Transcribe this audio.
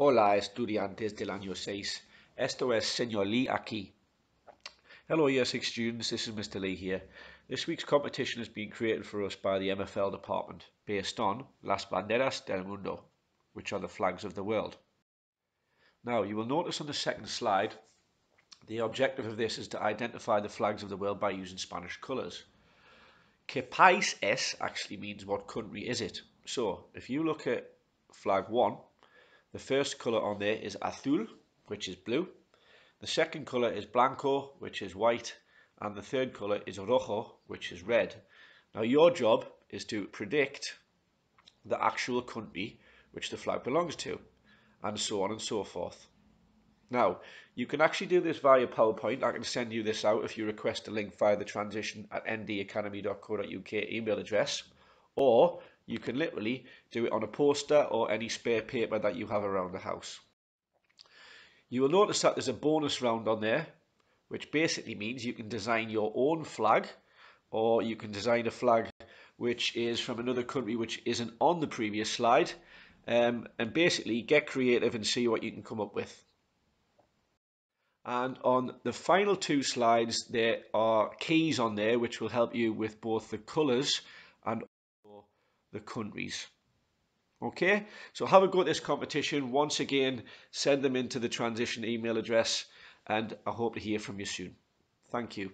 Hola estudiantes del año 6. Esto es Senor Lee aquí. Hello year 6 students, this is Mr Lee here. This week's competition has been created for us by the MFL department based on Las Banderas del Mundo, which are the flags of the world. Now you will notice on the second slide the objective of this is to identify the flags of the world by using Spanish colours. Que país es actually means what country is it. So if you look at flag 1 the first colour on there is azul, which is blue. The second colour is blanco, which is white. And the third colour is rojo, which is red. Now your job is to predict the actual country which the flag belongs to, and so on and so forth. Now, you can actually do this via PowerPoint. I can send you this out if you request a link via the transition at ndacademy.co.uk email address, or you can literally do it on a poster or any spare paper that you have around the house. You will notice that there's a bonus round on there, which basically means you can design your own flag or you can design a flag which is from another country which isn't on the previous slide um, and basically get creative and see what you can come up with. And on the final two slides, there are keys on there which will help you with both the colours and the countries. Okay, so have a go at this competition. Once again, send them into the transition email address, and I hope to hear from you soon. Thank you.